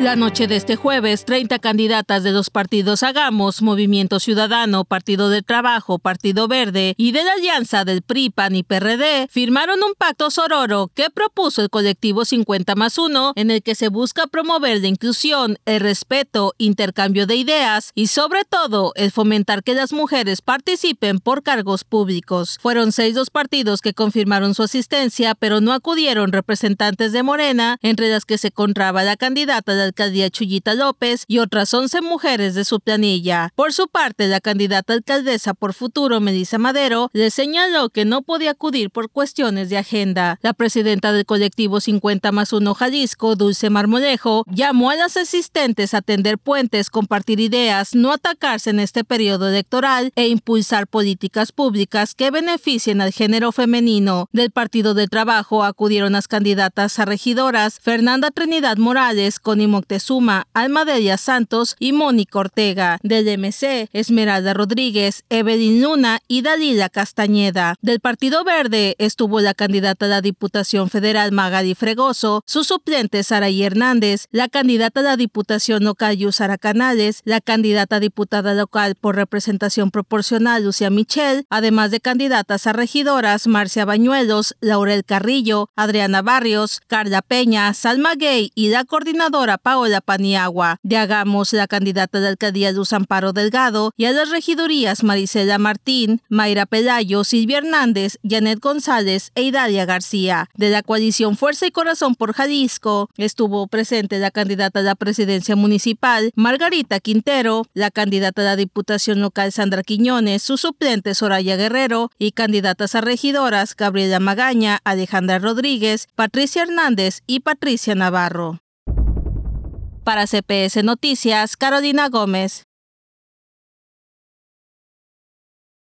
La noche de este jueves, 30 candidatas de los partidos Hagamos, Movimiento Ciudadano, Partido del Trabajo, Partido Verde y de la Alianza del PRI, PAN y PRD firmaron un pacto sororo que propuso el colectivo 50 más 1 en el que se busca promover la inclusión, el respeto, intercambio de ideas y sobre todo el fomentar que las mujeres participen por cargos públicos. Fueron seis los partidos que confirmaron su asistencia pero no acudieron representantes de Morena, entre las que se encontraba la candidata de alcaldía Chuyita López y otras 11 mujeres de su planilla. Por su parte, la candidata alcaldesa por futuro, Melissa Madero, le señaló que no podía acudir por cuestiones de agenda. La presidenta del colectivo 50 más 1 Jalisco, Dulce Marmolejo, llamó a las asistentes a tender puentes, compartir ideas, no atacarse en este periodo electoral e impulsar políticas públicas que beneficien al género femenino. Del Partido de Trabajo acudieron las candidatas a regidoras Fernanda Trinidad Morales, con Connie Montezuma, Alma de Santos y Mónica Ortega. Del MC, Esmeralda Rodríguez, Evelyn Luna y Dalila Castañeda. Del Partido Verde estuvo la candidata a la Diputación Federal Magali Fregoso, su suplente Saraí Hernández, la candidata a la Diputación Local Yusara Canales, la candidata a diputada local por representación proporcional Lucia Michel, además de candidatas a regidoras Marcia Bañuelos, Laurel Carrillo, Adriana Barrios, Carla Peña, Salma Gay y la coordinadora Paola Paniagua. De Hagamos, la candidata de alcaldía Luz Amparo Delgado y a las regidurías Marisela Martín, Mayra Pelayo, Silvia Hernández, Janet González e Idalia García. De la coalición Fuerza y Corazón por Jalisco estuvo presente la candidata a la presidencia municipal Margarita Quintero, la candidata a la diputación local Sandra Quiñones, su suplente Soraya Guerrero y candidatas a regidoras Gabriela Magaña, Alejandra Rodríguez, Patricia Hernández y Patricia Navarro. Para CPS Noticias, Carolina Gómez.